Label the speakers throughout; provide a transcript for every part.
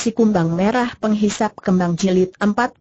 Speaker 1: Si Kumbang Merah Penghisap Kembang Jilid 44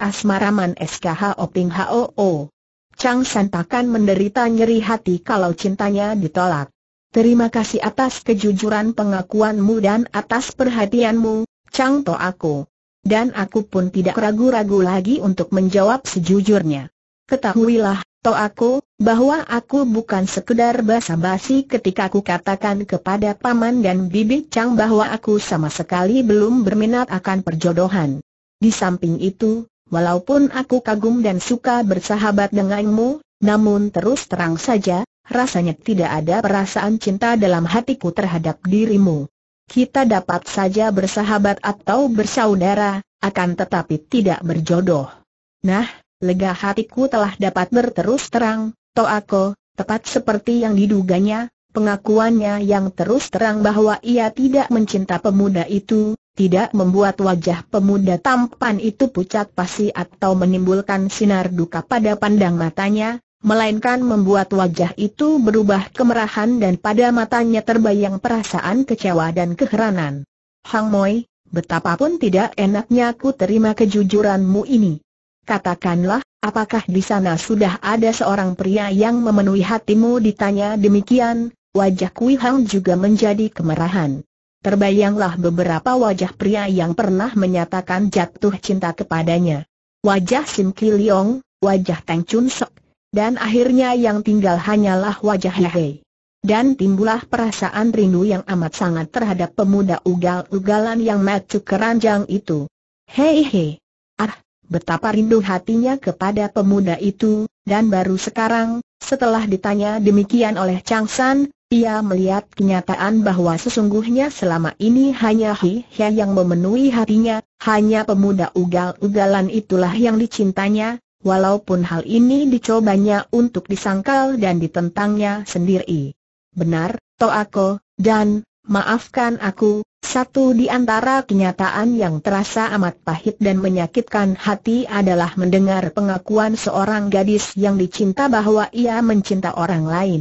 Speaker 1: Asmaraman SKH Oping HOO Chang San takkan menderita nyeri hati kalau cintanya ditolak. Terima kasih atas kejujuran pengakuanmu dan atas perhatianmu, Chang To aku. Dan aku pun tidak ragu-ragu lagi untuk menjawab sejujurnya. Ketahuilah, To aku, bahwa aku bukan sekedar basa-basi ketika aku katakan kepada Paman dan Bibi Chang bahwa aku sama sekali belum berminat akan perjodohan. Di samping itu, walaupun aku kagum dan suka bersahabat denganmu, namun terus terang saja, rasanya tidak ada perasaan cinta dalam hatiku terhadap dirimu. Kita dapat saja bersahabat atau bersaudara, akan tetapi tidak berjodoh. Nah, lega hatiku telah dapat berterus terang, Toako, tepat seperti yang diduganya, pengakuannya yang terus terang bahwa ia tidak mencinta pemuda itu, tidak membuat wajah pemuda tampan itu pucat pasi atau menimbulkan sinar duka pada pandang matanya, melainkan membuat wajah itu berubah kemerahan dan pada matanya terbayang perasaan kecewa dan keheranan. Hang Moi, betapapun tidak enaknya ku terima kejujuranmu ini. Katakanlah, apakah di sana sudah ada seorang pria yang memenuhi hatimu ditanya demikian, wajah Kui Hang juga menjadi kemerahan. Terbayanglah beberapa wajah pria yang pernah menyatakan jatuh cinta kepadanya. Wajah Sim Ki Leong, wajah Tang Chun Sok, dan akhirnya yang tinggal hanyalah wajah Hehe. Dan timbullah perasaan rindu yang amat sangat terhadap pemuda ugal-ugalan yang macu keranjang itu. Hei hei. Ah, betapa rindu hatinya kepada pemuda itu, dan baru sekarang, setelah ditanya demikian oleh Chang San, ia melihat kenyataan bahwa sesungguhnya selama ini hanya Hi Hye yang memenuhi hatinya, hanya pemuda ugal-ugalan itulah yang dicintanya, walaupun hal ini dicobanya untuk disangkal dan ditentangnya sendiri. Benar, Toako, dan, maafkan aku, satu di antara kenyataan yang terasa amat pahit dan menyakitkan hati adalah mendengar pengakuan seorang gadis yang dicinta bahwa ia mencinta orang lain.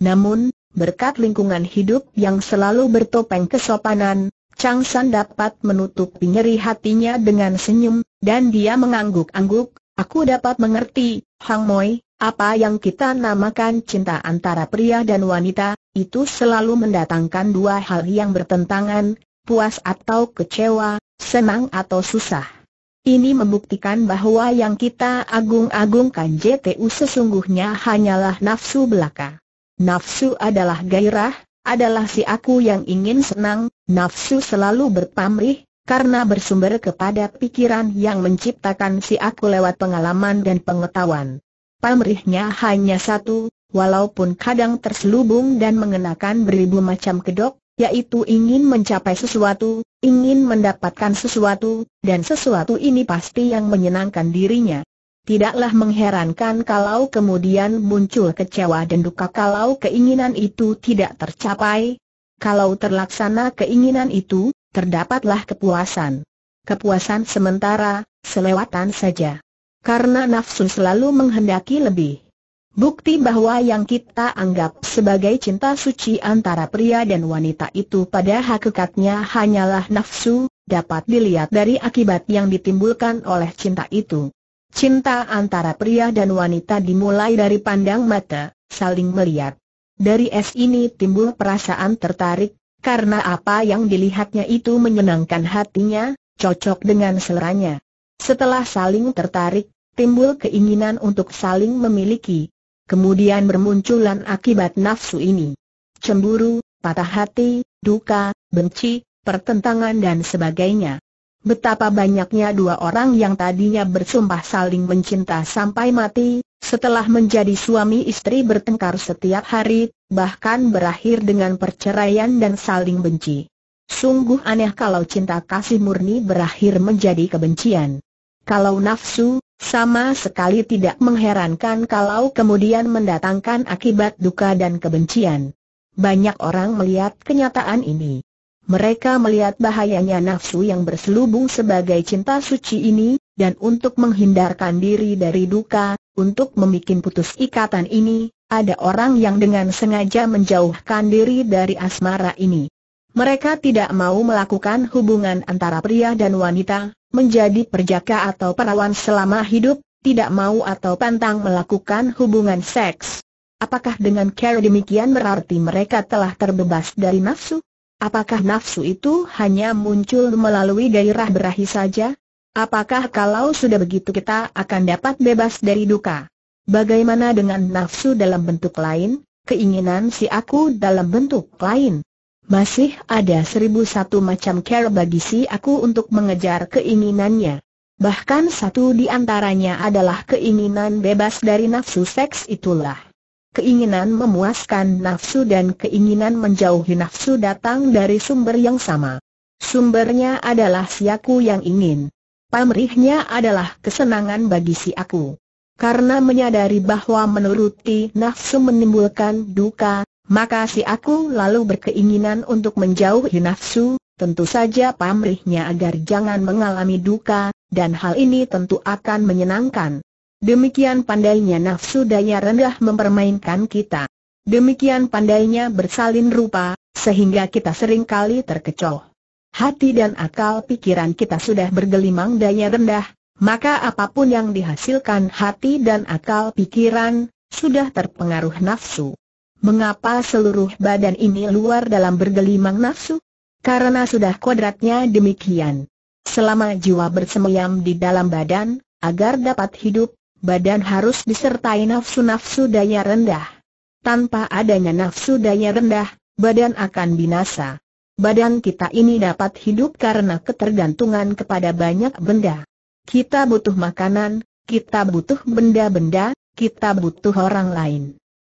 Speaker 1: Namun, berkat lingkungan hidup yang selalu bertopeng kesopanan, Chang San dapat menutup nyeri hatinya dengan senyum, dan dia mengangguk-angguk, aku dapat mengerti, Hang Moi, apa yang kita namakan cinta antara pria dan wanita, itu selalu mendatangkan dua hal yang bertentangan, puas atau kecewa, senang atau susah. Ini membuktikan bahwa yang kita agung-agungkan JTU sesungguhnya hanyalah nafsu belaka. Nafsu adalah gairah, adalah si aku yang ingin senang, nafsu selalu berpamrih, karena bersumber kepada pikiran yang menciptakan si aku lewat pengalaman dan pengetahuan. Pamrihnya hanya satu, walaupun kadang terselubung dan mengenakan beribu macam kedok, yaitu ingin mencapai sesuatu, ingin mendapatkan sesuatu, dan sesuatu ini pasti yang menyenangkan dirinya. Tidaklah mengherankan kalau kemudian muncul kecewa dan duka kalau keinginan itu tidak tercapai. Kalau terlaksana keinginan itu, terdapatlah kepuasan. Kepuasan sementara, selewatan saja. Karena nafsu selalu menghendaki lebih. Bukti bahwa yang kita anggap sebagai cinta suci antara pria dan wanita itu pada hakikatnya hanyalah nafsu, dapat dilihat dari akibat yang ditimbulkan oleh cinta itu. Cinta antara pria dan wanita dimulai dari pandang mata, saling melihat. Dari es ini timbul perasaan tertarik, karena apa yang dilihatnya itu menyenangkan hatinya, cocok dengan seleranya. Setelah saling tertarik, timbul keinginan untuk saling memiliki, kemudian bermunculan akibat nafsu ini. Cemburu, patah hati, duka, benci, pertentangan dan sebagainya. Betapa banyaknya dua orang yang tadinya bersumpah saling mencinta sampai mati, setelah menjadi suami istri bertengkar setiap hari, bahkan berakhir dengan perceraian dan saling benci. Sungguh aneh kalau cinta kasih murni berakhir menjadi kebencian. Kalau nafsu, sama sekali tidak mengherankan kalau kemudian mendatangkan akibat duka dan kebencian. Banyak orang melihat kenyataan ini. Mereka melihat bahayanya nafsu yang berselubung sebagai cinta suci ini, dan untuk menghindarkan diri dari duka, untuk membuat putus ikatan ini, ada orang yang dengan sengaja menjauhkan diri dari asmara ini. Mereka tidak mau melakukan hubungan antara pria dan wanita, menjadi perjaka atau perawan selama hidup, tidak mau atau pantang melakukan hubungan seks. Apakah dengan care demikian berarti mereka telah terbebas dari nafsu? Apakah nafsu itu hanya muncul melalui gairah berahi saja? Apakah kalau sudah begitu kita akan dapat bebas dari duka? Bagaimana dengan nafsu dalam bentuk lain, keinginan si aku dalam bentuk lain? Masih ada seribu satu macam cara bagi si aku untuk mengejar keinginannya. Bahkan satu di antaranya adalah keinginan bebas dari nafsu seks itulah. Keinginan memuaskan nafsu dan keinginan menjauhi nafsu datang dari sumber yang sama. Sumbernya adalah si aku yang ingin. Pamrihnya adalah kesenangan bagi si aku. Karena menyadari bahwa menuruti nafsu menimbulkan duka, maka si aku lalu berkeinginan untuk menjauhi nafsu, tentu saja pamrihnya agar jangan mengalami duka, dan hal ini tentu akan menyenangkan. Demikian pandainya nafsu daya rendah mempermainkan kita. Demikian pandainya bersalin rupa, sehingga kita sering kali terkecoh. Hati dan akal pikiran kita sudah bergelimang daya rendah, maka apapun yang dihasilkan hati dan akal pikiran, sudah terpengaruh nafsu. Mengapa seluruh badan ini luar dalam bergelimang nafsu? Karena sudah kodratnya demikian. Selama jiwa bersemayam di dalam badan, agar dapat hidup, badan harus disertai nafsu-nafsu daya rendah. Tanpa adanya nafsu daya rendah, badan akan binasa. Badan kita ini dapat hidup karena ketergantungan kepada banyak benda. Kita butuh makanan, kita butuh benda-benda, kita butuh orang lain.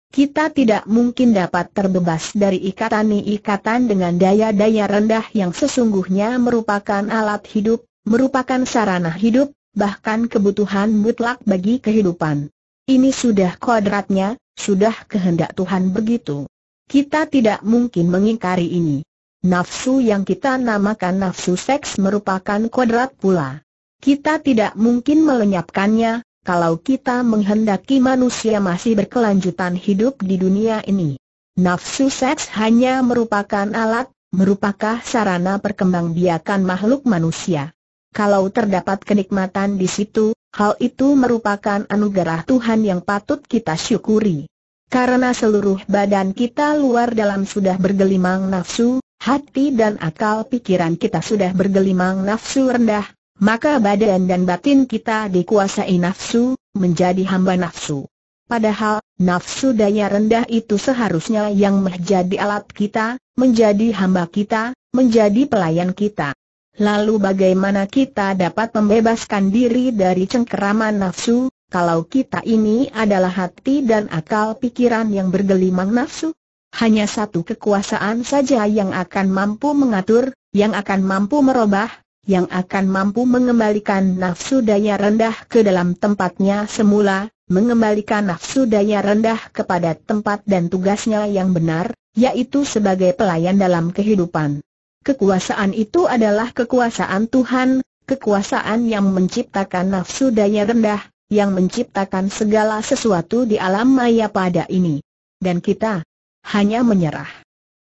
Speaker 1: Kita tidak mungkin dapat terbebas dari ikatan-ikatan dengan daya-daya rendah yang sesungguhnya merupakan alat hidup, merupakan sarana hidup, bahkan kebutuhan mutlak bagi kehidupan. Ini sudah kodratnya, sudah kehendak Tuhan begitu. Kita tidak mungkin mengingkari ini. Nafsu yang kita namakan nafsu seks merupakan kodrat pula. Kita tidak mungkin melenyapkannya, kalau kita menghendaki manusia masih berkelanjutan hidup di dunia ini. Nafsu seks hanya merupakan alat, merupakan sarana perkembangbiakan makhluk manusia. Kalau terdapat kenikmatan di situ, hal itu merupakan anugerah Tuhan yang patut kita syukuri. Karena seluruh badan kita luar dalam sudah bergelimang nafsu, hati dan akal pikiran kita sudah bergelimang nafsu rendah, maka badan dan batin kita dikuasai nafsu, menjadi hamba nafsu. Padahal, nafsu daya rendah itu seharusnya yang menjadi alat kita, menjadi hamba kita, menjadi pelayan kita. Lalu bagaimana kita dapat membebaskan diri dari cengkeraman nafsu, kalau kita ini adalah hati dan akal pikiran yang bergelimang nafsu? Hanya satu kekuasaan saja yang akan mampu mengatur, yang akan mampu merubah, yang akan mampu mengembalikan nafsu daya rendah ke dalam tempatnya semula, mengembalikan nafsu daya rendah kepada tempat dan tugasnya yang benar, yaitu sebagai pelayan dalam kehidupan. Kekuasaan itu adalah kekuasaan Tuhan, kekuasaan yang menciptakan nafsu daya rendah, yang menciptakan segala sesuatu di alam maya pada ini. Dan kita hanya menyerah.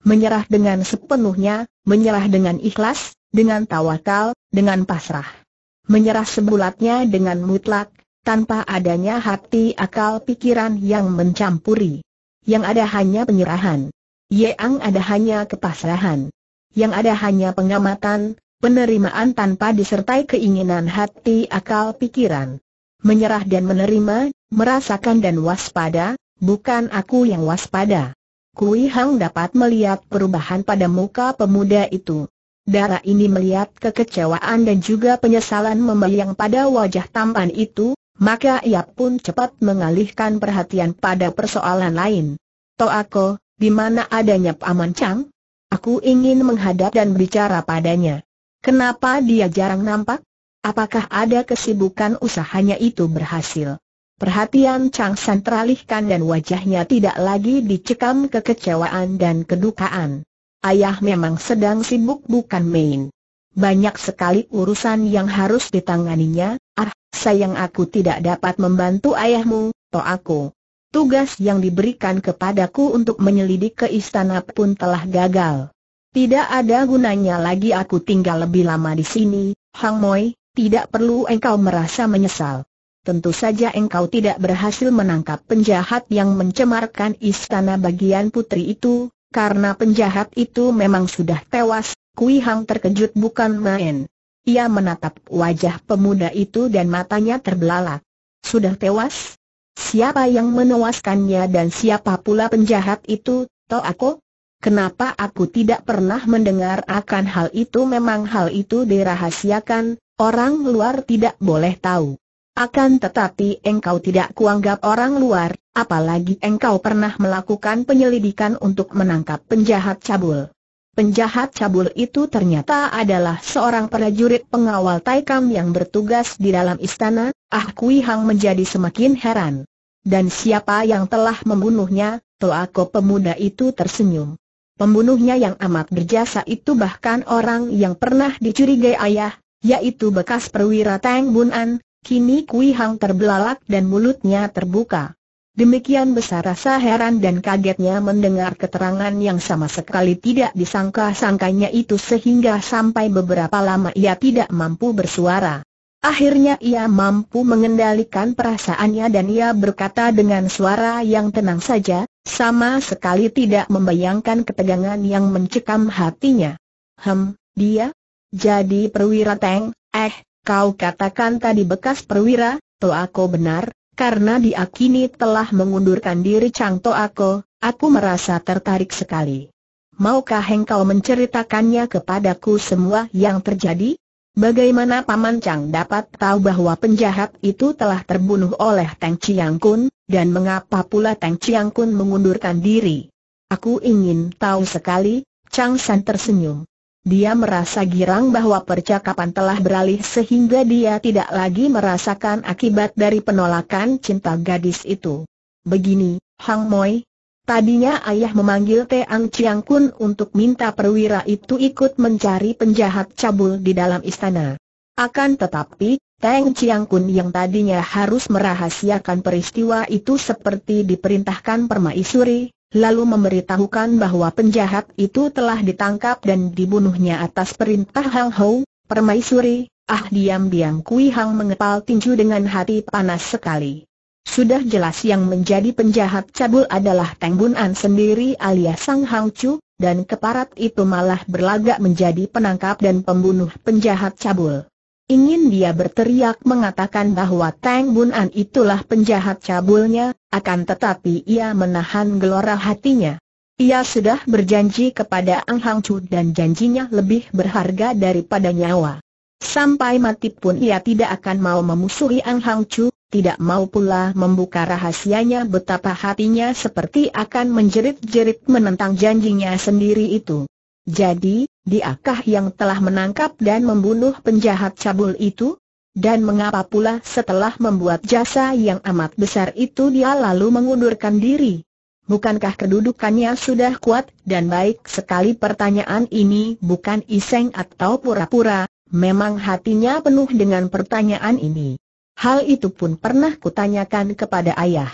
Speaker 1: Menyerah dengan sepenuhnya, menyerah dengan ikhlas, dengan tawakal, dengan pasrah. Menyerah sebulatnya dengan mutlak, tanpa adanya hati akal pikiran yang mencampuri. Yang ada hanya penyerahan. Yang ada hanya kepasrahan. Yang ada hanya pengamatan, penerimaan tanpa disertai keinginan hati akal pikiran. Menyerah dan menerima, merasakan dan waspada, bukan aku yang waspada. Kui Hang dapat melihat perubahan pada muka pemuda itu. Darah ini melihat kekecewaan dan juga penyesalan membayang pada wajah tampan itu, maka ia pun cepat mengalihkan perhatian pada persoalan lain. aku, di mana adanya Paman Chang? Aku ingin menghadap dan bicara padanya. Kenapa dia jarang nampak? Apakah ada kesibukan usahanya itu berhasil? Perhatian Chang San teralihkan dan wajahnya tidak lagi dicekam kekecewaan dan kedukaan. Ayah memang sedang sibuk bukan main. Banyak sekali urusan yang harus ditanganinya, ah, sayang aku tidak dapat membantu ayahmu, to aku. Tugas yang diberikan kepadaku untuk menyelidik ke istana pun telah gagal. Tidak ada gunanya lagi aku tinggal lebih lama di sini, Hang Moi, tidak perlu engkau merasa menyesal. Tentu saja engkau tidak berhasil menangkap penjahat yang mencemarkan istana bagian putri itu, karena penjahat itu memang sudah tewas, Kui Hang terkejut bukan main. Ia menatap wajah pemuda itu dan matanya terbelalak. Sudah tewas? Siapa yang menewaskannya dan siapa pula penjahat itu, toh aku? Kenapa aku tidak pernah mendengar akan hal itu memang hal itu dirahasiakan, orang luar tidak boleh tahu. Akan tetapi engkau tidak kuanggap orang luar, apalagi engkau pernah melakukan penyelidikan untuk menangkap penjahat cabul. Penjahat cabul itu ternyata adalah seorang prajurit pengawal Taikam yang bertugas di dalam istana, Ah Kui Hang menjadi semakin heran. Dan siapa yang telah membunuhnya, Toako pemuda itu tersenyum. Pembunuhnya yang amat berjasa itu bahkan orang yang pernah dicurigai ayah, yaitu bekas perwira Tang Bun An. Kini Kui Hang terbelalak dan mulutnya terbuka. Demikian besar rasa heran dan kagetnya mendengar keterangan yang sama sekali tidak disangka-sangkanya itu sehingga sampai beberapa lama ia tidak mampu bersuara. Akhirnya ia mampu mengendalikan perasaannya dan ia berkata dengan suara yang tenang saja, sama sekali tidak membayangkan ketegangan yang mencekam hatinya. Hem, dia? Jadi perwira Teng, eh, Kau katakan tadi bekas perwira, aku benar, karena diakini telah mengundurkan diri Chang Toako, aku merasa tertarik sekali. Maukah engkau menceritakannya kepadaku semua yang terjadi? Bagaimana Paman Chang dapat tahu bahwa penjahat itu telah terbunuh oleh Tang Chiang Kun, dan mengapa pula Tang Chiang Kun mengundurkan diri? Aku ingin tahu sekali, Chang San tersenyum. Dia merasa girang bahwa percakapan telah beralih sehingga dia tidak lagi merasakan akibat dari penolakan cinta gadis itu. Begini, Hang Moi. Tadinya ayah memanggil Teang Chiang Kun untuk minta perwira itu ikut mencari penjahat cabul di dalam istana. Akan tetapi, Teang Chiang Kun yang tadinya harus merahasiakan peristiwa itu seperti diperintahkan permaisuri, lalu memberitahukan bahwa penjahat itu telah ditangkap dan dibunuhnya atas perintah Hang Hou, permaisuri, ah diam-diam Kui Hang mengepal tinju dengan hati panas sekali. Sudah jelas yang menjadi penjahat cabul adalah Teng Bun An sendiri alias Sang Hang Chu, dan keparat itu malah berlagak menjadi penangkap dan pembunuh penjahat cabul. Ingin dia berteriak mengatakan bahwa Tang Bun An itulah penjahat cabulnya, akan tetapi ia menahan gelora hatinya. Ia sudah berjanji kepada Ang Hang Chu dan janjinya lebih berharga daripada nyawa. Sampai mati pun ia tidak akan mau memusuhi Ang Hang Chu, tidak mau pula membuka rahasianya betapa hatinya seperti akan menjerit-jerit menentang janjinya sendiri itu. Jadi, diakah yang telah menangkap dan membunuh penjahat cabul itu? Dan mengapa pula setelah membuat jasa yang amat besar itu dia lalu mengundurkan diri? Bukankah kedudukannya sudah kuat dan baik sekali pertanyaan ini bukan iseng atau pura-pura, memang hatinya penuh dengan pertanyaan ini. Hal itu pun pernah kutanyakan kepada ayah.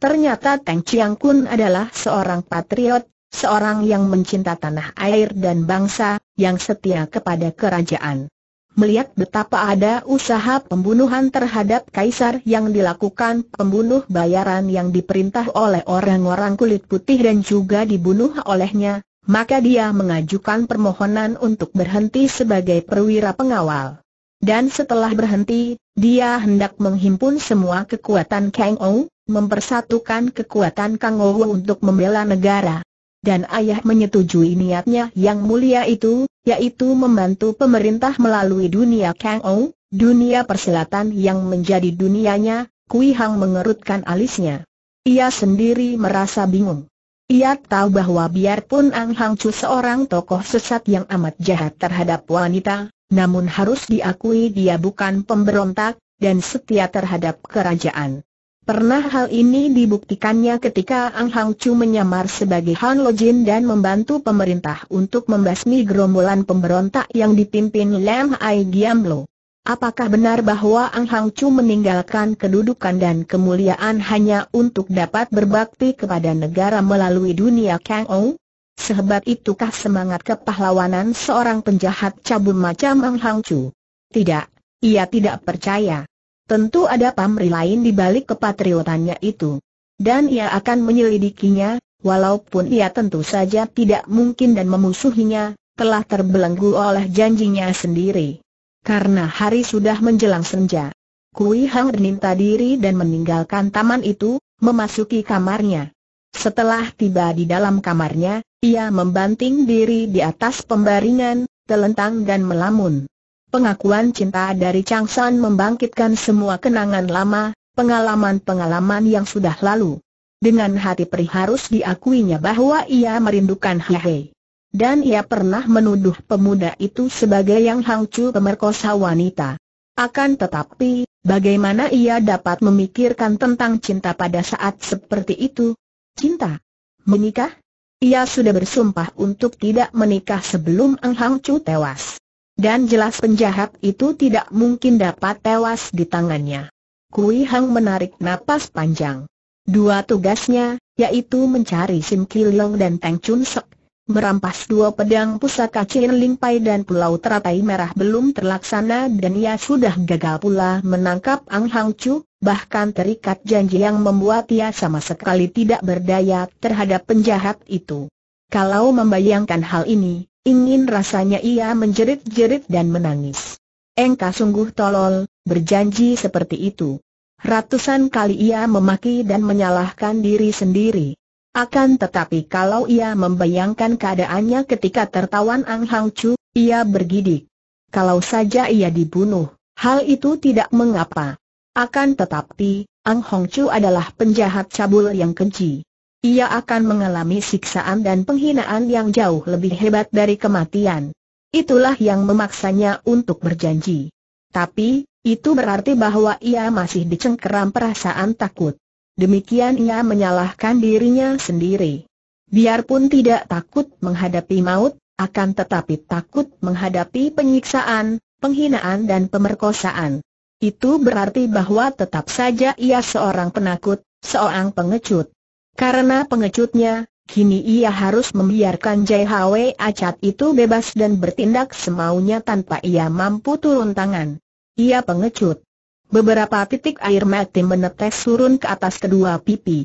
Speaker 1: Ternyata Teng Chiang Kun adalah seorang patriot seorang yang mencinta tanah air dan bangsa, yang setia kepada kerajaan. Melihat betapa ada usaha pembunuhan terhadap kaisar yang dilakukan pembunuh bayaran yang diperintah oleh orang-orang kulit putih dan juga dibunuh olehnya, maka dia mengajukan permohonan untuk berhenti sebagai perwira pengawal. Dan setelah berhenti, dia hendak menghimpun semua kekuatan Kang Ou, mempersatukan kekuatan Kang Ou untuk membela negara dan ayah menyetujui niatnya yang mulia itu, yaitu membantu pemerintah melalui dunia Kang Ou, dunia perselatan yang menjadi dunianya, Kui Hang mengerutkan alisnya. Ia sendiri merasa bingung. Ia tahu bahwa biarpun Ang Hang Chu seorang tokoh sesat yang amat jahat terhadap wanita, namun harus diakui dia bukan pemberontak, dan setia terhadap kerajaan. Pernah hal ini dibuktikannya ketika Ang Hang Chu menyamar sebagai Han Lo dan membantu pemerintah untuk membasmi gerombolan pemberontak yang dipimpin Lam Ai Giam Lo. Apakah benar bahwa Ang Hang Chu meninggalkan kedudukan dan kemuliaan hanya untuk dapat berbakti kepada negara melalui dunia Kang Ong? Sehebat itukah semangat kepahlawanan seorang penjahat cabul macam Ang Hang Chu? Tidak, ia tidak percaya. Tentu ada pamri lain di balik kepatriotannya itu. Dan ia akan menyelidikinya, walaupun ia tentu saja tidak mungkin dan memusuhinya, telah terbelenggu oleh janjinya sendiri. Karena hari sudah menjelang senja. Kui Hang meninta diri dan meninggalkan taman itu, memasuki kamarnya. Setelah tiba di dalam kamarnya, ia membanting diri di atas pembaringan, telentang dan melamun. Pengakuan cinta dari Chang San membangkitkan semua kenangan lama, pengalaman-pengalaman yang sudah lalu. Dengan hati perih harus diakuinya bahwa ia merindukan Hehe. Dan ia pernah menuduh pemuda itu sebagai yang hangcu pemerkosa wanita. Akan tetapi, bagaimana ia dapat memikirkan tentang cinta pada saat seperti itu? Cinta? Menikah? Ia sudah bersumpah untuk tidak menikah sebelum Ang Hang Chu tewas. Dan jelas penjahat itu tidak mungkin dapat tewas di tangannya. Kui Hang menarik napas panjang. Dua tugasnya, yaitu mencari Sim Kilong dan Tang Chun Sek, merampas dua pedang pusaka Chin Ling Pai dan Pulau Teratai Merah belum terlaksana dan ia sudah gagal pula menangkap Ang Hang Chu, bahkan terikat janji yang membuat ia sama sekali tidak berdaya terhadap penjahat itu. Kalau membayangkan hal ini, ingin rasanya ia menjerit-jerit dan menangis. Engkau sungguh tolol, berjanji seperti itu. Ratusan kali ia memaki dan menyalahkan diri sendiri. Akan tetapi kalau ia membayangkan keadaannya ketika tertawan Ang Hang Chu, ia bergidik. Kalau saja ia dibunuh, hal itu tidak mengapa. Akan tetapi, Ang Hong Chu adalah penjahat cabul yang keji ia akan mengalami siksaan dan penghinaan yang jauh lebih hebat dari kematian. Itulah yang memaksanya untuk berjanji. Tapi, itu berarti bahwa ia masih dicengkeram perasaan takut. Demikian ia menyalahkan dirinya sendiri. Biarpun tidak takut menghadapi maut, akan tetapi takut menghadapi penyiksaan, penghinaan dan pemerkosaan. Itu berarti bahwa tetap saja ia seorang penakut, seorang pengecut. Karena pengecutnya, kini ia harus membiarkan Hwe Acat itu bebas dan bertindak semaunya tanpa ia mampu turun tangan. Ia pengecut. Beberapa titik air mati menetes turun ke atas kedua pipi.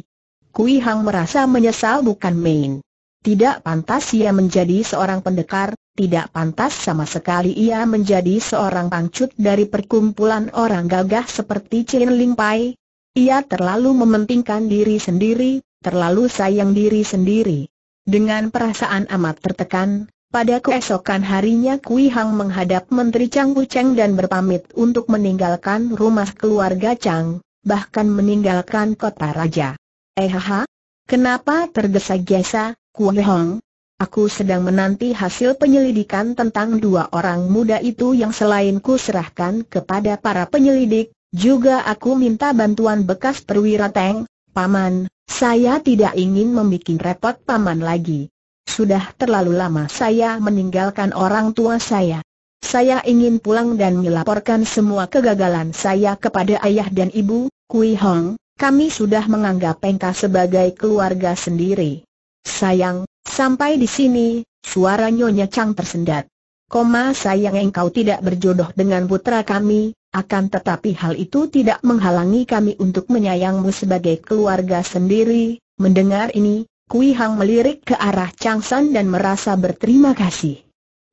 Speaker 1: Kui Hang merasa menyesal bukan main. Tidak pantas ia menjadi seorang pendekar, tidak pantas sama sekali ia menjadi seorang pangcut dari perkumpulan orang gagah seperti Chin Ling Ia terlalu mementingkan diri sendiri, terlalu sayang diri sendiri. Dengan perasaan amat tertekan, pada keesokan harinya Kui Hang menghadap Menteri Chang Wu Cheng dan berpamit untuk meninggalkan rumah keluarga Chang, bahkan meninggalkan kota raja. Eh ha, kenapa tergesa-gesa, Kui Hang? Aku sedang menanti hasil penyelidikan tentang dua orang muda itu yang selain ku serahkan kepada para penyelidik, juga aku minta bantuan bekas perwira Teng, Paman, saya tidak ingin membuat repot Paman lagi. Sudah terlalu lama saya meninggalkan orang tua saya. Saya ingin pulang dan melaporkan semua kegagalan saya kepada ayah dan ibu, Kui Hong, kami sudah menganggap Pengka sebagai keluarga sendiri. Sayang, sampai di sini, suara Nyonya Chang tersendat. Koma sayang engkau tidak berjodoh dengan putra kami, akan tetapi hal itu tidak menghalangi kami untuk menyayangmu sebagai keluarga sendiri. Mendengar ini, Kui Hang melirik ke arah Chang San dan merasa berterima kasih.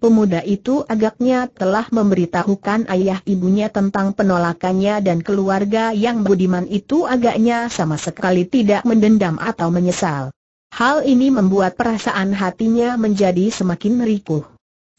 Speaker 1: Pemuda itu agaknya telah memberitahukan ayah ibunya tentang penolakannya dan keluarga yang budiman itu agaknya sama sekali tidak mendendam atau menyesal. Hal ini membuat perasaan hatinya menjadi semakin ripuh.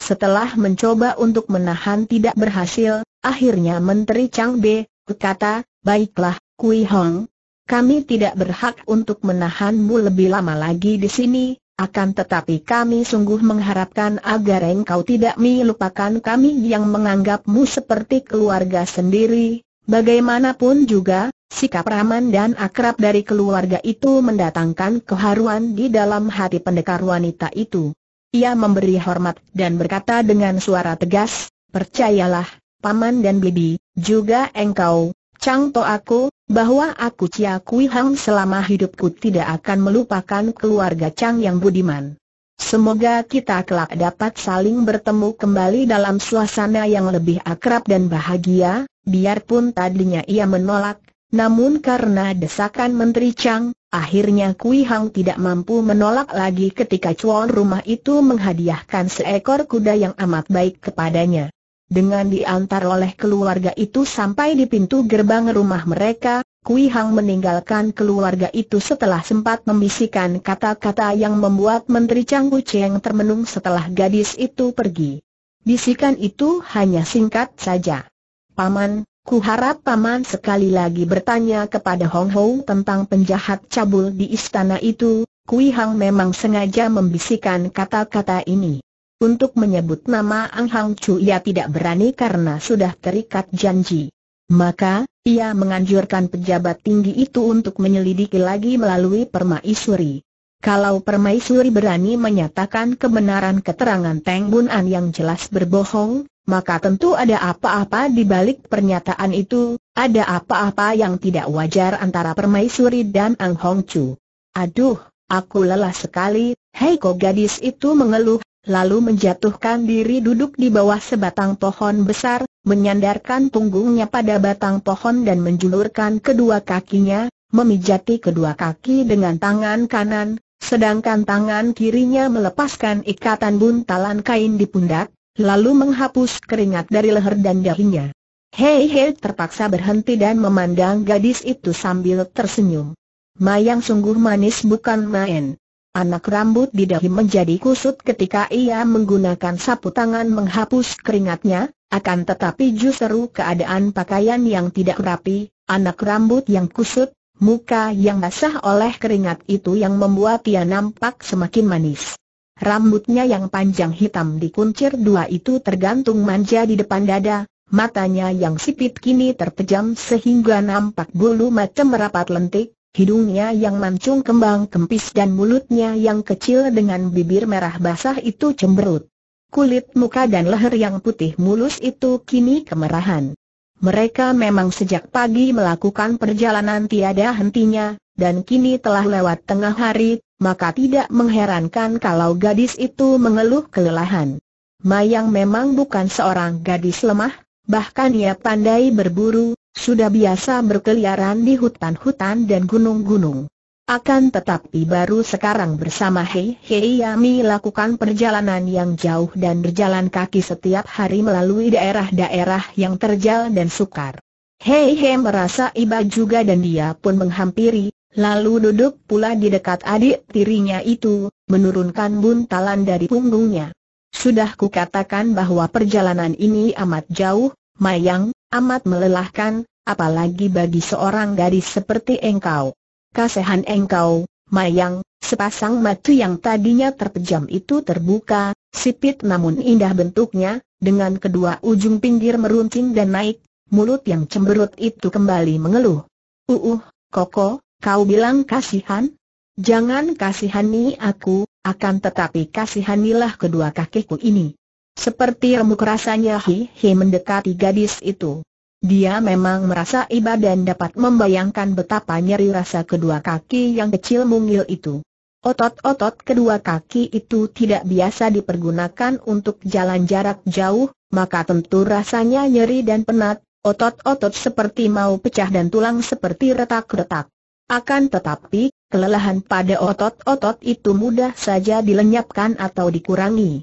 Speaker 1: Setelah mencoba untuk menahan tidak berhasil, Akhirnya Menteri Chang Be berkata, baiklah, Kui Hong, kami tidak berhak untuk menahanmu lebih lama lagi di sini, akan tetapi kami sungguh mengharapkan agar engkau tidak melupakan kami yang menganggapmu seperti keluarga sendiri. Bagaimanapun juga, sikap ramah dan akrab dari keluarga itu mendatangkan keharuan di dalam hati pendekar wanita itu. Ia memberi hormat dan berkata dengan suara tegas, Percayalah, paman dan bibi, juga engkau, Chang To aku, bahwa aku Cia Kui Hang selama hidupku tidak akan melupakan keluarga Chang yang budiman. Semoga kita kelak dapat saling bertemu kembali dalam suasana yang lebih akrab dan bahagia, biarpun tadinya ia menolak, namun karena desakan Menteri Chang, akhirnya Kui Hang tidak mampu menolak lagi ketika cuan rumah itu menghadiahkan seekor kuda yang amat baik kepadanya. Dengan diantar oleh keluarga itu sampai di pintu gerbang rumah mereka, Kui Hang meninggalkan keluarga itu setelah sempat membisikkan kata-kata yang membuat Menteri Chang Cheng termenung setelah gadis itu pergi. Bisikan itu hanya singkat saja. Paman, ku harap Paman sekali lagi bertanya kepada Hong Hou tentang penjahat cabul di istana itu, Kui Hang memang sengaja membisikkan kata-kata ini. Untuk menyebut nama Ang Hang Chu ia tidak berani karena sudah terikat janji. Maka, ia menganjurkan pejabat tinggi itu untuk menyelidiki lagi melalui permaisuri. Kalau permaisuri berani menyatakan kebenaran keterangan Teng Bun An yang jelas berbohong, maka tentu ada apa-apa di balik pernyataan itu, ada apa-apa yang tidak wajar antara permaisuri dan Ang Hong Chu. Aduh, aku lelah sekali, hei kok gadis itu mengeluh, lalu menjatuhkan diri duduk di bawah sebatang pohon besar, menyandarkan punggungnya pada batang pohon dan menjulurkan kedua kakinya, memijati kedua kaki dengan tangan kanan, sedangkan tangan kirinya melepaskan ikatan buntalan kain di pundak, lalu menghapus keringat dari leher dan dahinya. Hei Hei terpaksa berhenti dan memandang gadis itu sambil tersenyum. Mayang sungguh manis bukan main. Anak rambut di dahi menjadi kusut ketika ia menggunakan sapu tangan menghapus keringatnya, akan tetapi justru keadaan pakaian yang tidak rapi, anak rambut yang kusut, muka yang basah oleh keringat itu yang membuat ia nampak semakin manis. Rambutnya yang panjang hitam dikuncir dua itu tergantung manja di depan dada, matanya yang sipit kini terpejam sehingga nampak bulu mata merapat lentik, Hidungnya yang mancung kembang kempis dan mulutnya yang kecil dengan bibir merah basah itu cemberut. Kulit muka dan leher yang putih mulus itu kini kemerahan. Mereka memang sejak pagi melakukan perjalanan tiada hentinya, dan kini telah lewat tengah hari, maka tidak mengherankan kalau gadis itu mengeluh kelelahan. Mayang memang bukan seorang gadis lemah, bahkan ia pandai berburu, sudah biasa berkeliaran di hutan-hutan dan gunung-gunung. Akan tetapi baru sekarang bersama Hei Hei Yami lakukan perjalanan yang jauh dan berjalan kaki setiap hari melalui daerah-daerah yang terjal dan sukar. Hei Hei merasa iba juga dan dia pun menghampiri, lalu duduk pula di dekat adik tirinya itu, menurunkan buntalan dari punggungnya. Sudah kukatakan bahwa perjalanan ini amat jauh, Mayang, amat melelahkan, apalagi bagi seorang gadis seperti engkau. Kasihan engkau, Mayang, sepasang mata yang tadinya terpejam itu terbuka, sipit namun indah bentuknya, dengan kedua ujung pinggir meruncing dan naik, mulut yang cemberut itu kembali mengeluh. Uuh, Koko, kau bilang kasihan? Jangan kasihani aku, akan tetapi kasihanilah kedua kakiku ini. Seperti remuk rasanya Hi Hi mendekati gadis itu. Dia memang merasa iba dan dapat membayangkan betapa nyeri rasa kedua kaki yang kecil mungil itu. Otot-otot kedua kaki itu tidak biasa dipergunakan untuk jalan jarak jauh, maka tentu rasanya nyeri dan penat, otot-otot seperti mau pecah dan tulang seperti retak-retak. Akan tetapi, kelelahan pada otot-otot itu mudah saja dilenyapkan atau dikurangi.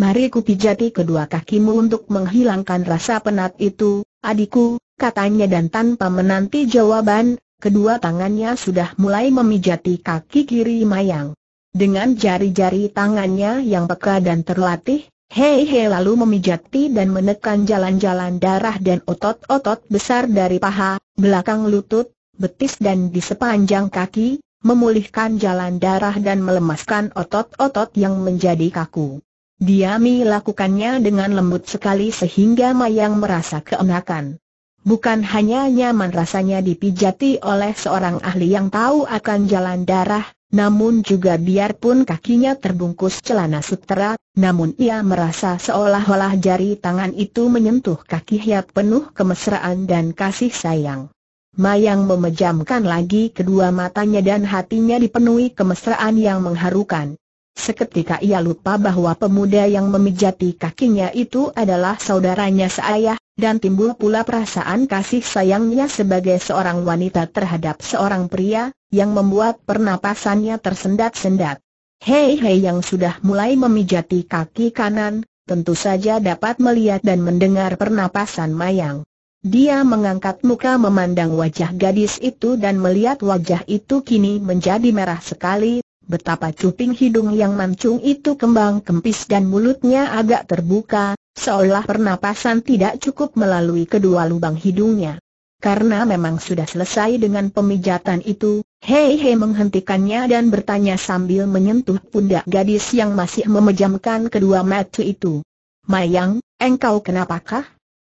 Speaker 1: Mari kupijati kedua kakimu untuk menghilangkan rasa penat itu, adikku, katanya dan tanpa menanti jawaban, kedua tangannya sudah mulai memijati kaki kiri Mayang. Dengan jari-jari tangannya yang peka dan terlatih, Hei Hei lalu memijati dan menekan jalan-jalan darah dan otot-otot besar dari paha, belakang lutut, betis dan di sepanjang kaki, memulihkan jalan darah dan melemaskan otot-otot yang menjadi kaku. Diami lakukannya dengan lembut sekali sehingga Mayang merasa keenakan. Bukan hanya nyaman rasanya dipijati oleh seorang ahli yang tahu akan jalan darah, namun juga biarpun kakinya terbungkus celana sutera, namun ia merasa seolah-olah jari tangan itu menyentuh kaki hiap penuh kemesraan dan kasih sayang. Mayang memejamkan lagi kedua matanya dan hatinya dipenuhi kemesraan yang mengharukan. Seketika ia lupa bahwa pemuda yang memijati kakinya itu adalah saudaranya seayah, dan timbul pula perasaan kasih sayangnya sebagai seorang wanita terhadap seorang pria, yang membuat pernapasannya tersendat-sendat. Hei-hei yang sudah mulai memijati kaki kanan, tentu saja dapat melihat dan mendengar pernapasan Mayang. Dia mengangkat muka memandang wajah gadis itu dan melihat wajah itu kini menjadi merah sekali, betapa cuping hidung yang mancung itu kembang kempis dan mulutnya agak terbuka, seolah pernapasan tidak cukup melalui kedua lubang hidungnya. Karena memang sudah selesai dengan pemijatan itu, Hei Hei menghentikannya dan bertanya sambil menyentuh pundak gadis yang masih memejamkan kedua mata itu. Mayang, engkau kenapakah?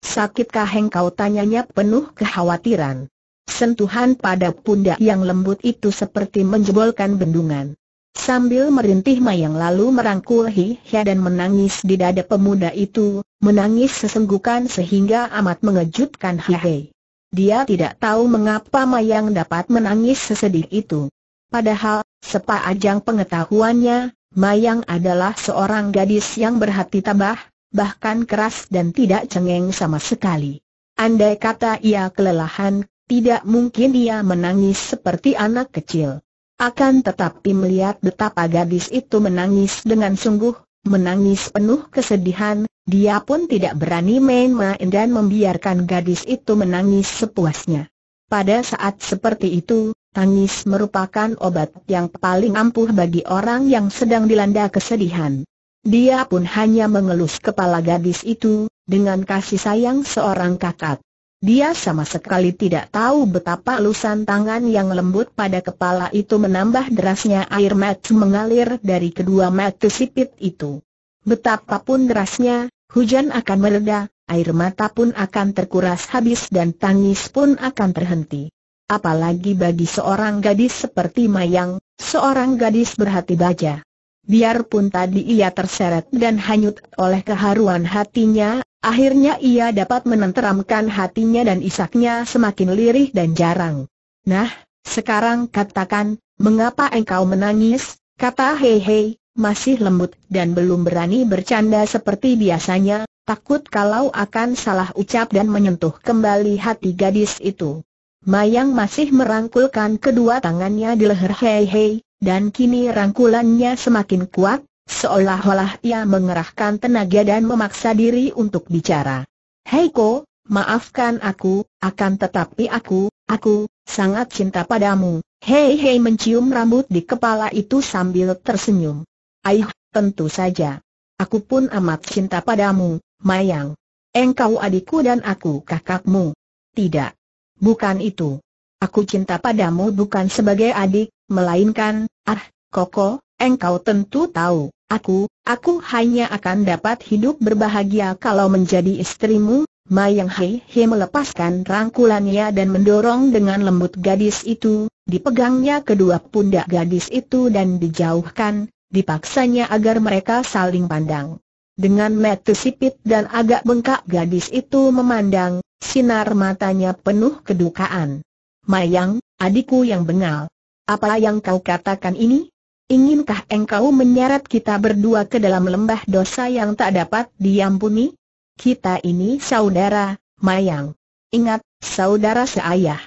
Speaker 1: Sakitkah engkau tanyanya penuh kekhawatiran. Sentuhan pada pundak yang lembut itu seperti menjebolkan bendungan. Sambil merintih Mayang lalu merangkul Hi, hi dan menangis di dada pemuda itu, menangis sesenggukan sehingga amat mengejutkan Hihya. Dia tidak tahu mengapa Mayang dapat menangis sesedih itu. Padahal, sepa ajang pengetahuannya, Mayang adalah seorang gadis yang berhati tabah, bahkan keras dan tidak cengeng sama sekali. Andai kata ia kelelahan, tidak mungkin ia menangis seperti anak kecil. Akan tetapi melihat betapa gadis itu menangis dengan sungguh, menangis penuh kesedihan, dia pun tidak berani main-main dan membiarkan gadis itu menangis sepuasnya. Pada saat seperti itu, tangis merupakan obat yang paling ampuh bagi orang yang sedang dilanda kesedihan. Dia pun hanya mengelus kepala gadis itu, dengan kasih sayang seorang kakak. Dia sama sekali tidak tahu betapa lusan tangan yang lembut pada kepala itu menambah derasnya air mata mengalir dari kedua mata sipit itu. Betapapun derasnya, hujan akan mereda, air mata pun akan terkuras habis dan tangis pun akan terhenti. Apalagi bagi seorang gadis seperti Mayang, seorang gadis berhati baja. Biarpun tadi ia terseret dan hanyut oleh keharuan hatinya, Akhirnya ia dapat menenteramkan hatinya dan isaknya semakin lirih dan jarang. Nah, sekarang katakan, mengapa engkau menangis? Kata Hei Hei, masih lembut dan belum berani bercanda seperti biasanya, takut kalau akan salah ucap dan menyentuh kembali hati gadis itu. Mayang masih merangkulkan kedua tangannya di leher Hei Hei, dan kini rangkulannya semakin kuat, Seolah-olah ia mengerahkan tenaga dan memaksa diri untuk bicara. Heiko, maafkan aku, akan tetapi aku, aku, sangat cinta padamu. Hei hei mencium rambut di kepala itu sambil tersenyum. Aih, tentu saja. Aku pun amat cinta padamu, Mayang. Engkau adikku dan aku kakakmu. Tidak. Bukan itu. Aku cinta padamu bukan sebagai adik, melainkan, ah, Koko, Engkau tentu tahu, aku, aku hanya akan dapat hidup berbahagia kalau menjadi istrimu, Mayang Hei Hei melepaskan rangkulannya dan mendorong dengan lembut gadis itu, dipegangnya kedua pundak gadis itu dan dijauhkan, dipaksanya agar mereka saling pandang. Dengan mata sipit dan agak bengkak gadis itu memandang, sinar matanya penuh kedukaan. Mayang, adikku yang bengal. Apa yang kau katakan ini? Inginkah engkau menyeret kita berdua ke dalam lembah dosa yang tak dapat diampuni? Kita ini saudara, Mayang. Ingat, saudara seayah.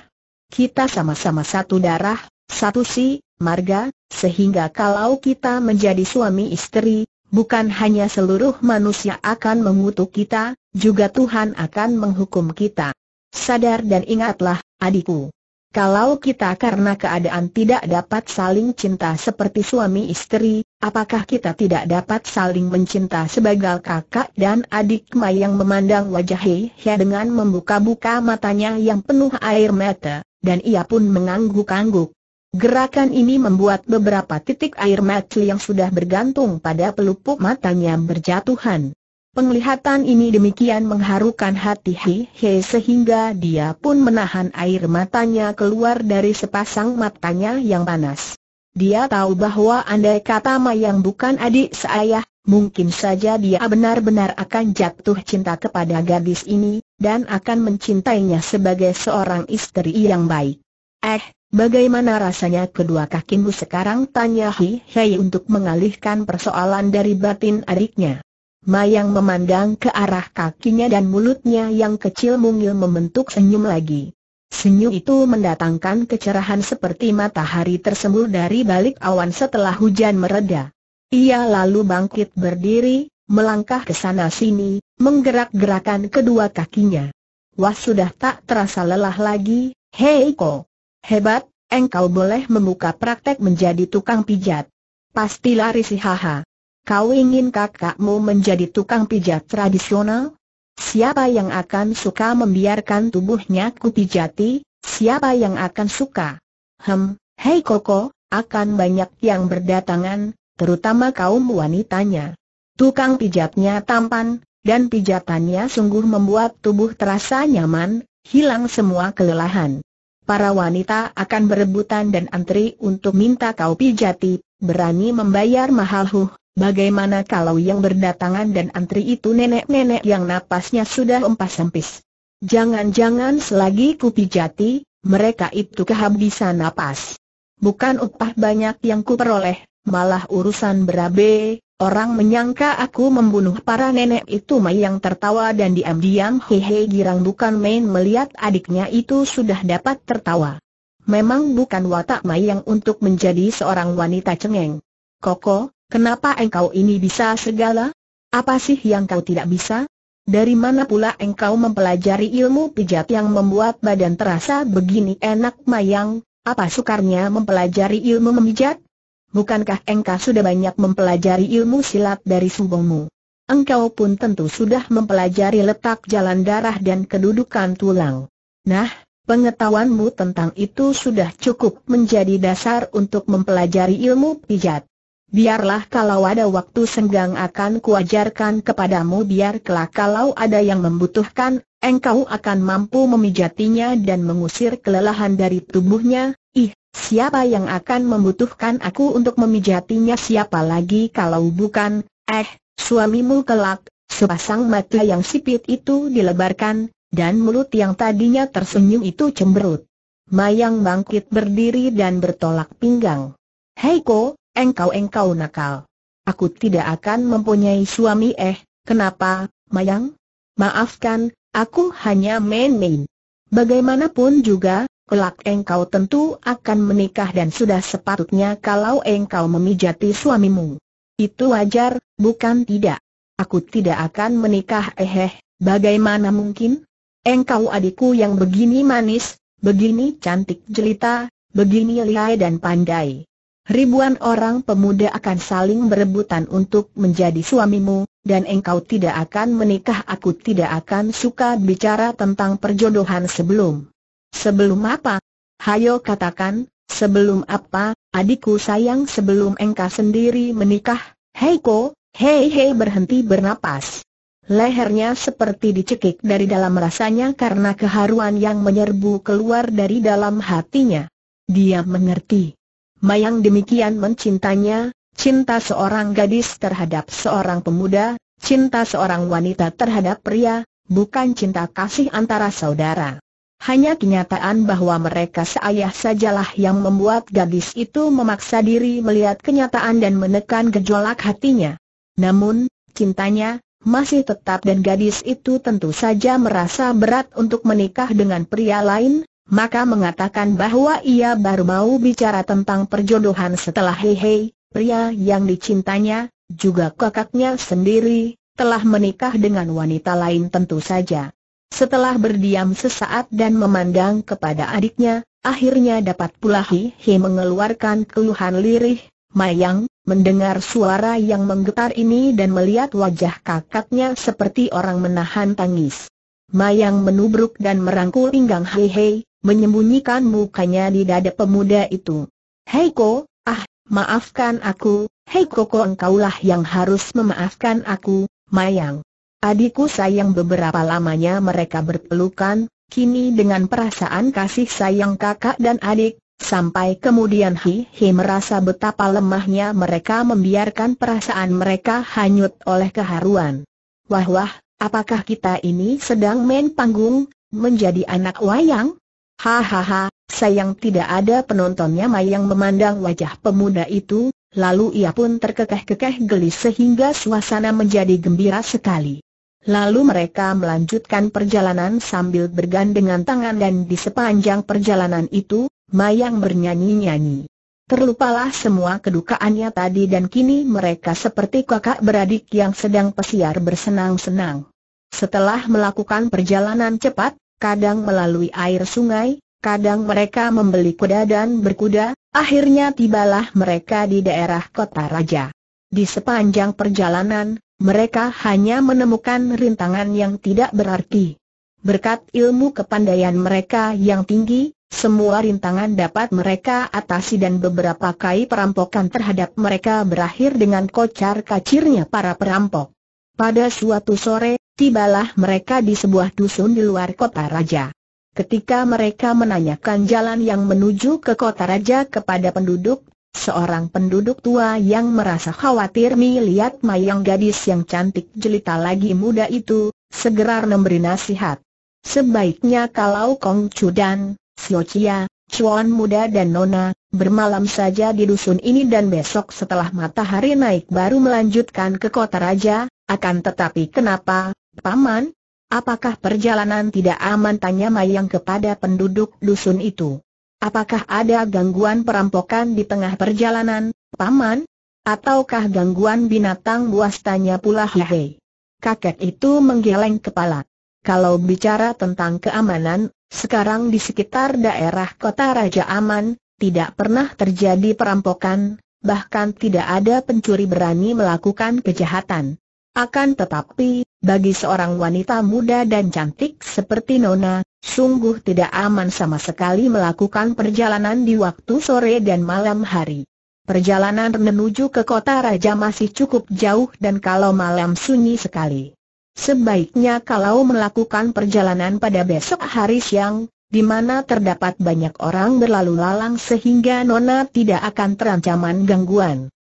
Speaker 1: Kita sama-sama satu darah, satu si, marga, sehingga kalau kita menjadi suami istri, bukan hanya seluruh manusia akan mengutuk kita, juga Tuhan akan menghukum kita. Sadar dan ingatlah, adikku. Kalau kita karena keadaan tidak dapat saling cinta seperti suami istri, apakah kita tidak dapat saling mencinta sebagai kakak dan adik Ma yang memandang wajah Hei dengan membuka-buka matanya yang penuh air mata, dan ia pun mengangguk-angguk. Gerakan ini membuat beberapa titik air mata yang sudah bergantung pada pelupuk matanya berjatuhan. Penglihatan ini demikian mengharukan hati Hei He sehingga dia pun menahan air matanya keluar dari sepasang matanya yang panas. Dia tahu bahwa andai kata Mayang bukan adik seayah, mungkin saja dia benar-benar akan jatuh cinta kepada gadis ini, dan akan mencintainya sebagai seorang istri yang baik. Eh, Bagaimana rasanya kedua kakimu sekarang? Tanya Hei Hei untuk mengalihkan persoalan dari batin adiknya. Mayang memandang ke arah kakinya dan mulutnya yang kecil mungil membentuk senyum lagi. Senyum itu mendatangkan kecerahan seperti matahari tersembul dari balik awan setelah hujan mereda. Ia lalu bangkit berdiri, melangkah ke sana sini, menggerak-gerakan kedua kakinya. Wah sudah tak terasa lelah lagi, hei ko. Hebat, engkau boleh membuka praktek menjadi tukang pijat. Pasti lari si haha. Kau ingin kakakmu menjadi tukang pijat tradisional? Siapa yang akan suka membiarkan tubuhnya kupijati? Siapa yang akan suka? Hem, hei Koko, akan banyak yang berdatangan, terutama kaum wanitanya. Tukang pijatnya tampan, dan pijatannya sungguh membuat tubuh terasa nyaman, hilang semua kelelahan. Para wanita akan berebutan dan antri untuk minta kau pijati, berani membayar mahal huh, Bagaimana kalau yang berdatangan dan antri itu nenek-nenek yang napasnya sudah empas sempis? Jangan-jangan selagi kupijati, mereka itu kehabisan napas. Bukan upah banyak yang kuperoleh, malah urusan berabe, orang menyangka aku membunuh para nenek itu yang tertawa dan diam-diam hehe girang bukan main melihat adiknya itu sudah dapat tertawa. Memang bukan watak yang untuk menjadi seorang wanita cengeng. Koko, Kenapa engkau ini bisa segala? Apa sih yang kau tidak bisa? Dari mana pula engkau mempelajari ilmu pijat yang membuat badan terasa begini enak mayang? Apa sukarnya mempelajari ilmu memijat? Bukankah engkau sudah banyak mempelajari ilmu silat dari sumbongmu? Engkau pun tentu sudah mempelajari letak jalan darah dan kedudukan tulang. Nah, pengetahuanmu tentang itu sudah cukup menjadi dasar untuk mempelajari ilmu pijat. Biarlah kalau ada waktu senggang akan kuajarkan kepadamu biar kelak kalau ada yang membutuhkan, engkau akan mampu memijatinya dan mengusir kelelahan dari tubuhnya. Ih, siapa yang akan membutuhkan aku untuk memijatinya siapa lagi kalau bukan, eh, suamimu kelak, sepasang mata yang sipit itu dilebarkan, dan mulut yang tadinya tersenyum itu cemberut. Mayang bangkit berdiri dan bertolak pinggang. Hei ko, Engkau-engkau nakal. Aku tidak akan mempunyai suami eh, kenapa, Mayang? Maafkan, aku hanya main-main. Bagaimanapun juga, kelak engkau tentu akan menikah dan sudah sepatutnya kalau engkau memijati suamimu. Itu wajar, bukan tidak. Aku tidak akan menikah eh, eh. bagaimana mungkin? Engkau adikku yang begini manis, begini cantik jelita, begini lihai dan pandai ribuan orang pemuda akan saling berebutan untuk menjadi suamimu, dan engkau tidak akan menikah aku tidak akan suka bicara tentang perjodohan sebelum. Sebelum apa? Hayo katakan, sebelum apa, adikku sayang sebelum engkau sendiri menikah, ko, hei hei berhenti bernapas. Lehernya seperti dicekik dari dalam rasanya karena keharuan yang menyerbu keluar dari dalam hatinya. Dia mengerti. Mayang demikian mencintanya, cinta seorang gadis terhadap seorang pemuda, cinta seorang wanita terhadap pria, bukan cinta kasih antara saudara. Hanya kenyataan bahwa mereka seayah sajalah yang membuat gadis itu memaksa diri melihat kenyataan dan menekan gejolak hatinya. Namun, cintanya masih tetap dan gadis itu tentu saja merasa berat untuk menikah dengan pria lain, maka mengatakan bahwa ia baru mau bicara tentang perjodohan setelah Hei Hei, pria yang dicintanya, juga kakaknya sendiri, telah menikah dengan wanita lain tentu saja. Setelah berdiam sesaat dan memandang kepada adiknya, akhirnya dapat pula Hei Hei mengeluarkan keluhan lirih, Mayang, mendengar suara yang menggetar ini dan melihat wajah kakaknya seperti orang menahan tangis. Mayang menubruk dan merangkul pinggang Hei Hei, menyembunyikan mukanya di dada pemuda itu. Heiko, ah, maafkan aku, Heiko kok engkaulah yang harus memaafkan aku, Mayang. Adikku sayang beberapa lamanya mereka berpelukan, kini dengan perasaan kasih sayang kakak dan adik, sampai kemudian Hi Hi merasa betapa lemahnya mereka membiarkan perasaan mereka hanyut oleh keharuan. Wah wah, apakah kita ini sedang main panggung, menjadi anak wayang? Hahaha, sayang tidak ada penontonnya Mayang memandang wajah pemuda itu, lalu ia pun terkekeh-kekeh gelis sehingga suasana menjadi gembira sekali. Lalu mereka melanjutkan perjalanan sambil bergandengan tangan dan di sepanjang perjalanan itu, Mayang bernyanyi-nyanyi. Terlupalah semua kedukaannya tadi dan kini mereka seperti kakak beradik yang sedang pesiar bersenang-senang. Setelah melakukan perjalanan cepat, kadang melalui air sungai, kadang mereka membeli kuda dan berkuda, akhirnya tibalah mereka di daerah kota raja. Di sepanjang perjalanan, mereka hanya menemukan rintangan yang tidak berarti. Berkat ilmu kepandaian mereka yang tinggi, semua rintangan dapat mereka atasi dan beberapa kali perampokan terhadap mereka berakhir dengan kocar kacirnya para perampok. Pada suatu sore, tibalah mereka di sebuah dusun di luar kota raja. Ketika mereka menanyakan jalan yang menuju ke kota raja kepada penduduk, seorang penduduk tua yang merasa khawatir melihat mayang gadis yang cantik jelita lagi muda itu, segera memberi nasihat. Sebaiknya kalau Kong Chu dan Xiao Chia, Chuan muda dan Nona, bermalam saja di dusun ini dan besok setelah matahari naik baru melanjutkan ke kota raja, akan tetapi kenapa, Paman, apakah perjalanan tidak aman tanya Mayang kepada penduduk dusun itu. Apakah ada gangguan perampokan di tengah perjalanan, Paman? Ataukah gangguan binatang buas tanya pula Hehe. Kakek itu menggeleng kepala. Kalau bicara tentang keamanan, sekarang di sekitar daerah kota Raja Aman, tidak pernah terjadi perampokan, bahkan tidak ada pencuri berani melakukan kejahatan. Akan tetapi, bagi seorang wanita muda dan cantik seperti Nona, sungguh tidak aman sama sekali melakukan perjalanan di waktu sore dan malam hari. Perjalanan menuju ke kota raja masih cukup jauh dan kalau malam sunyi sekali. Sebaiknya kalau melakukan perjalanan pada besok hari siang, di mana terdapat banyak orang berlalu lalang sehingga Nona tidak akan terancaman gangguan.